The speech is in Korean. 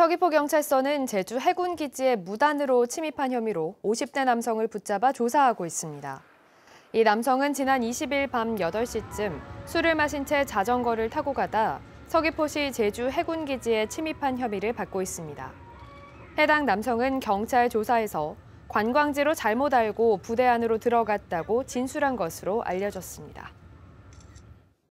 서귀포경찰서는 제주 해군기지에 무단으로 침입한 혐의로 50대 남성을 붙잡아 조사하고 있습니다. 이 남성은 지난 20일 밤 8시쯤 술을 마신 채 자전거를 타고 가다 서귀포시 제주 해군기지에 침입한 혐의를 받고 있습니다. 해당 남성은 경찰 조사에서 관광지로 잘못 알고 부대 안으로 들어갔다고 진술한 것으로 알려졌습니다.